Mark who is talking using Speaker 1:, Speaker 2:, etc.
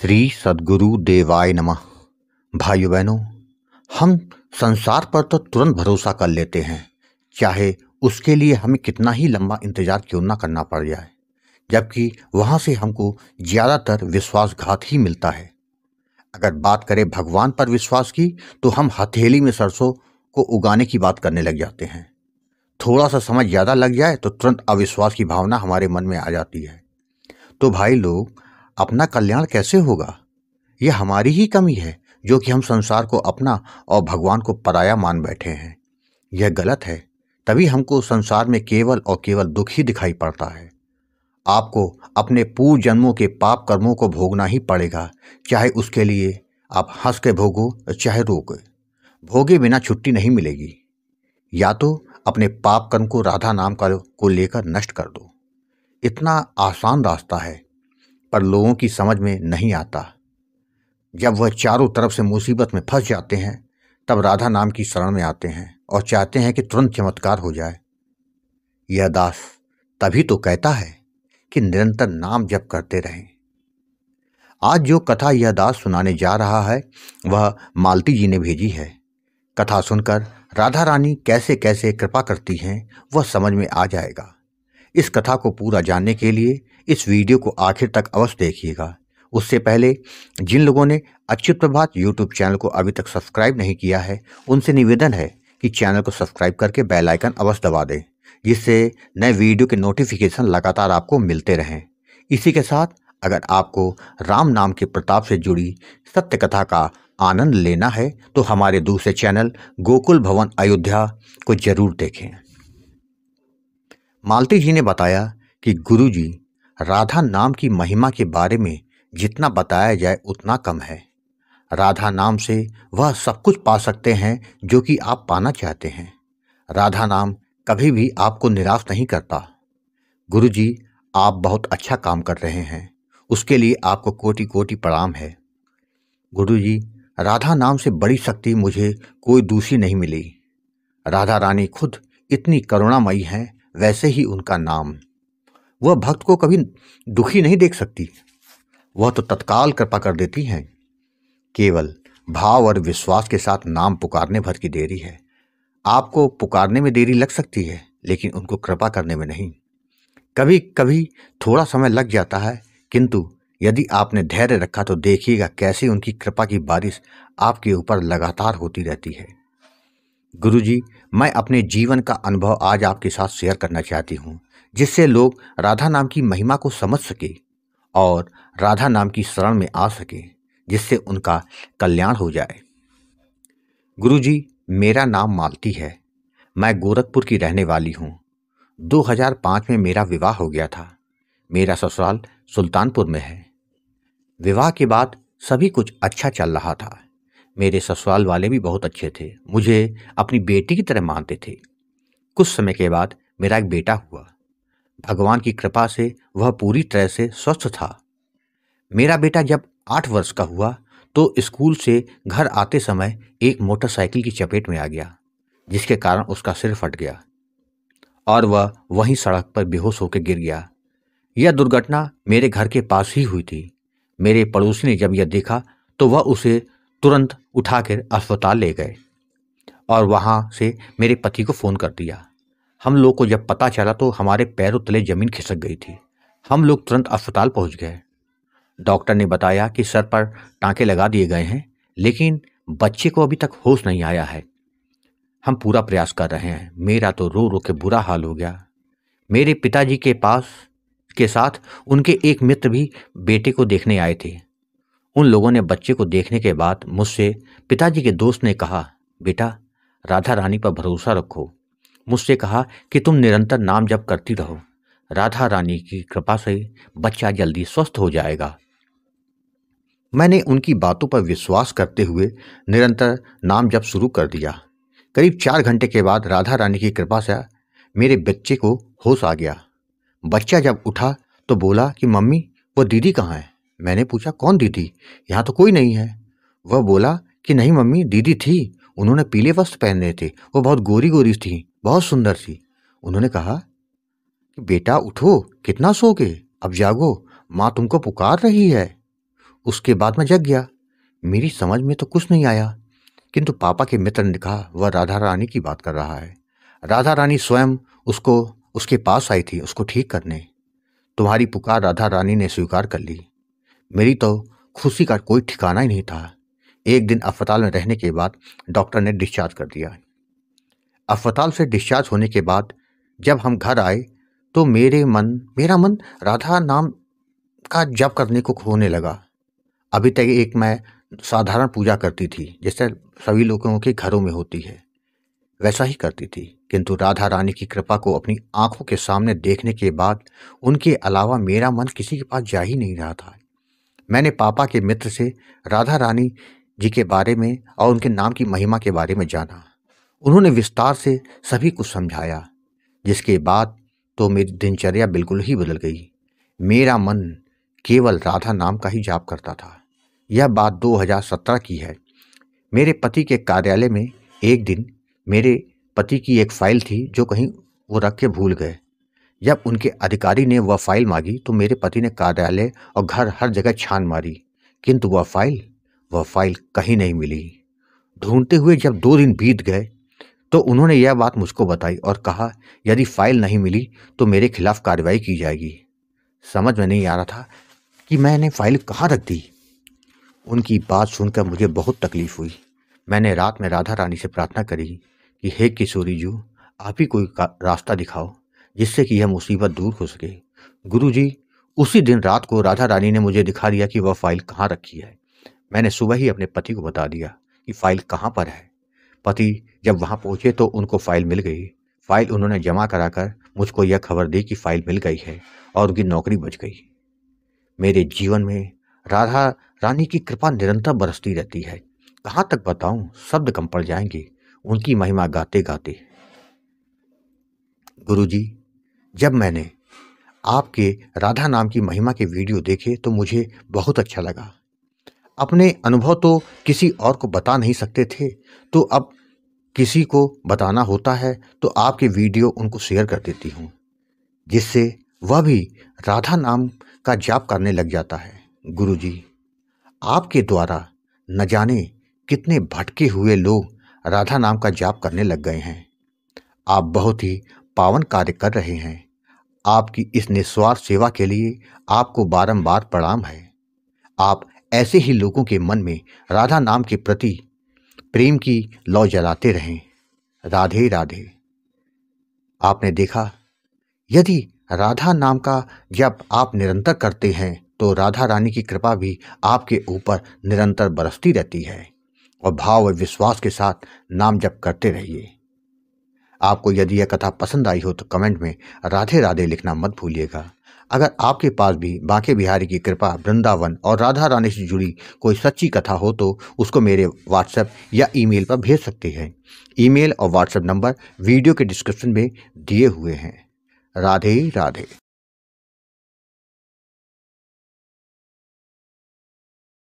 Speaker 1: श्री सदगुरु देवाय नमः भाइयों बहनों हम संसार पर तो तुरंत भरोसा कर लेते हैं चाहे उसके लिए हमें कितना ही लंबा इंतजार क्यों ना करना पड़ जाए जबकि वहाँ से हमको ज़्यादातर विश्वासघात ही मिलता है अगर बात करें भगवान पर विश्वास की तो हम हथेली में सरसों को उगाने की बात करने लग जाते हैं थोड़ा सा समय ज़्यादा लग जाए तो तुरंत अविश्वास की भावना हमारे मन में आ जाती है तो भाई लोग अपना कल्याण कैसे होगा यह हमारी ही कमी है जो कि हम संसार को अपना और भगवान को पराया मान बैठे हैं यह गलत है तभी हमको संसार में केवल और केवल दुख ही दिखाई पड़ता है आपको अपने पूर्व जन्मों के पाप कर्मों को भोगना ही पड़ेगा चाहे उसके लिए आप हंस के भोगो चाहे रोक भोगे बिना छुट्टी नहीं मिलेगी या तो अपने पाप कर्म को राधा नाम का को लेकर नष्ट कर दो इतना आसान रास्ता है पर लोगों की समझ में नहीं आता जब वह चारों तरफ से मुसीबत में फंस जाते हैं तब राधा नाम की शरण में आते हैं और चाहते हैं कि तुरंत चमत्कार हो जाए यह दास तभी तो कहता है कि निरंतर नाम जप करते रहें आज जो कथा यह दास सुनाने जा रहा है वह मालती जी ने भेजी है कथा सुनकर राधा रानी कैसे कैसे कृपा करती हैं वह समझ में आ जाएगा इस कथा को पूरा जानने के लिए इस वीडियो को आखिर तक अवश्य देखिएगा उससे पहले जिन लोगों ने अच्युत प्रभात यूट्यूब चैनल को अभी तक सब्सक्राइब नहीं किया है उनसे निवेदन है कि चैनल को सब्सक्राइब करके बेल आइकन अवश्य दबा दें जिससे नए वीडियो के नोटिफिकेशन लगातार आपको मिलते रहें इसी के साथ अगर आपको राम नाम के प्रताप से जुड़ी सत्य कथा का आनंद लेना है तो हमारे दूसरे चैनल गोकुल भवन अयोध्या को जरूर देखें मालती जी ने बताया कि गुरु जी राधा नाम की महिमा के बारे में जितना बताया जाए उतना कम है राधा नाम से वह सब कुछ पा सकते हैं जो कि आप पाना चाहते हैं राधा नाम कभी भी आपको निराश नहीं करता गुरु जी आप बहुत अच्छा काम कर रहे हैं उसके लिए आपको कोटि कोटि प्रणाम है गुरु जी राधा नाम से बड़ी शक्ति मुझे कोई दूसरी नहीं मिली राधा रानी खुद इतनी करुणामयी हैं वैसे ही उनका नाम वह भक्त को कभी दुखी नहीं देख सकती वह तो तत्काल कृपा कर देती हैं केवल भाव और विश्वास के साथ नाम पुकारने भर की देरी है आपको पुकारने में देरी लग सकती है लेकिन उनको कृपा करने में नहीं कभी कभी थोड़ा समय लग जाता है किंतु यदि आपने धैर्य रखा तो देखिएगा कैसे उनकी कृपा की बारिश आपके ऊपर लगातार होती रहती है गुरुजी मैं अपने जीवन का अनुभव आज आपके साथ शेयर करना चाहती हूँ जिससे लोग राधा नाम की महिमा को समझ सके और राधा नाम की शरण में आ सके जिससे उनका कल्याण हो जाए गुरुजी मेरा नाम मालती है मैं गोरखपुर की रहने वाली हूँ 2005 में मेरा विवाह हो गया था मेरा ससुराल सुल्तानपुर में है विवाह के बाद सभी कुछ अच्छा चल रहा था मेरे ससुराल वाले भी बहुत अच्छे थे मुझे अपनी बेटी की तरह मानते थे कुछ समय के बाद मेरा एक बेटा हुआ भगवान की कृपा से वह पूरी तरह से स्वस्थ था मेरा बेटा जब आठ वर्ष का हुआ तो स्कूल से घर आते समय एक मोटरसाइकिल की चपेट में आ गया जिसके कारण उसका सिर फट गया और वह वहीं सड़क पर बेहोश होकर गिर गया यह दुर्घटना मेरे घर के पास ही हुई थी मेरे पड़ोसी ने जब यह देखा तो वह उसे तुरंत उठाकर अस्पताल ले गए और वहाँ से मेरे पति को फ़ोन कर दिया हम लोग को जब पता चला तो हमारे पैरों तले ज़मीन खिसक गई थी हम लोग तुरंत अस्पताल पहुँच गए डॉक्टर ने बताया कि सर पर टाँके लगा दिए गए हैं लेकिन बच्चे को अभी तक होश नहीं आया है हम पूरा प्रयास कर रहे हैं मेरा तो रो रो के बुरा हाल हो गया मेरे पिताजी के पास के साथ उनके एक मित्र भी बेटे को देखने आए थे उन लोगों ने बच्चे को देखने के बाद मुझसे पिताजी के दोस्त ने कहा बेटा राधा रानी पर भरोसा रखो मुझसे कहा कि तुम निरंतर नाम जप करती रहो राधा रानी की कृपा से बच्चा जल्दी स्वस्थ हो जाएगा मैंने उनकी बातों पर विश्वास करते हुए निरंतर नाम जप शुरू कर दिया करीब चार घंटे के बाद राधा रानी की कृपा से मेरे बच्चे को होश आ गया बच्चा जब उठा तो बोला कि मम्मी वो दीदी कहाँ है मैंने पूछा कौन दीदी यहाँ तो कोई नहीं है वह बोला कि नहीं मम्मी दीदी थी उन्होंने पीले वस्त्र पहने थे वो बहुत गोरी गोरी थी बहुत सुंदर थी उन्होंने कहा कि बेटा उठो कितना सोगे अब जागो माँ तुमको पुकार रही है उसके बाद मैं जग गया मेरी समझ में तो कुछ नहीं आया किंतु पापा के मित्र ने कहा वह राधा रानी की बात कर रहा है राधा रानी स्वयं उसको उसके पास आई थी उसको ठीक करने तुम्हारी पुकार राधा रानी ने स्वीकार कर ली मेरी तो खुशी का कोई ठिकाना ही नहीं था एक दिन अस्पताल में रहने के बाद डॉक्टर ने डिस्चार्ज कर दिया अस्पताल से डिस्चार्ज होने के बाद जब हम घर आए तो मेरे मन मेरा मन राधा नाम का जप करने को होने लगा अभी तक एक मैं साधारण पूजा करती थी जैसे सभी लोगों के घरों में होती है वैसा ही करती थी किंतु राधा रानी की कृपा को अपनी आंखों के सामने देखने के बाद उनके अलावा मेरा मन किसी के पास जा ही नहीं रहा था मैंने पापा के मित्र से राधा रानी जी के बारे में और उनके नाम की महिमा के बारे में जाना उन्होंने विस्तार से सभी कुछ समझाया जिसके बाद तो मेरी दिनचर्या बिल्कुल ही बदल गई मेरा मन केवल राधा नाम का ही जाप करता था यह बात 2017 की है मेरे पति के कार्यालय में एक दिन मेरे पति की एक फाइल थी जो कहीं वो रख के भूल गए जब उनके अधिकारी ने वह फाइल मांगी तो मेरे पति ने कार्यालय और घर हर जगह छान मारी किंतु वह फाइल वह फाइल कहीं नहीं मिली ढूंढते हुए जब दो दिन बीत गए तो उन्होंने यह बात मुझको बताई और कहा यदि फाइल नहीं मिली तो मेरे खिलाफ कार्रवाई की जाएगी समझ में नहीं आ रहा था कि मैंने फाइल कहाँ रख दी उनकी बात सुनकर मुझे बहुत तकलीफ हुई मैंने रात में राधा रानी से प्रार्थना करी कि हे किशोरी जू आप ही कोई रास्ता दिखाओ जिससे कि यह मुसीबत दूर हो सके गुरु जी उसी दिन रात को राधा रानी ने मुझे दिखा दिया कि वह फाइल कहाँ रखी है मैंने सुबह ही अपने पति को बता दिया कि फाइल कहाँ पर है पति जब वहाँ पहुँचे तो उनको फाइल मिल गई फाइल उन्होंने जमा कराकर मुझको यह खबर दी कि फाइल मिल गई है और उनकी नौकरी बच गई मेरे जीवन में राधा रानी की कृपा निरंतर बरसती रहती है कहाँ तक बताऊँ शब्द कम पड़ जाएंगे उनकी महिमा गाते गाते गुरुजी जब मैंने आपके राधा नाम की महिमा के वीडियो देखे तो मुझे बहुत अच्छा लगा अपने अनुभव तो किसी और को बता नहीं सकते थे तो अब किसी को बताना होता है तो आपके वीडियो उनको शेयर कर देती हूँ जिससे वह भी राधा नाम का जाप करने लग जाता है गुरुजी आपके द्वारा न जाने कितने भटके हुए लोग राधा नाम का जाप करने लग गए हैं आप बहुत ही पावन कार्य कर रहे हैं आपकी इस निस्वार्थ सेवा के लिए आपको बारंबार प्रणाम है आप ऐसे ही लोगों के मन में राधा नाम के प्रति प्रेम की लौ जलाते रहें राधे राधे आपने देखा यदि राधा नाम का जब आप निरंतर करते हैं तो राधा रानी की कृपा भी आपके ऊपर निरंतर बरसती रहती है और भाव और विश्वास के साथ नाम जप करते रहिए आपको यदि यह कथा पसंद आई हो तो कमेंट में राधे राधे लिखना मत भूलिएगा अगर आपके पास भी बांके बिहारी की कृपा वृंदावन और राधा रानी से जुड़ी कोई सच्ची कथा हो तो उसको मेरे व्हाट्सएप या ईमेल पर भेज सकते हैं ईमेल और व्हाट्सएप नंबर वीडियो के डिस्क्रिप्शन में दिए हुए हैं राधे राधे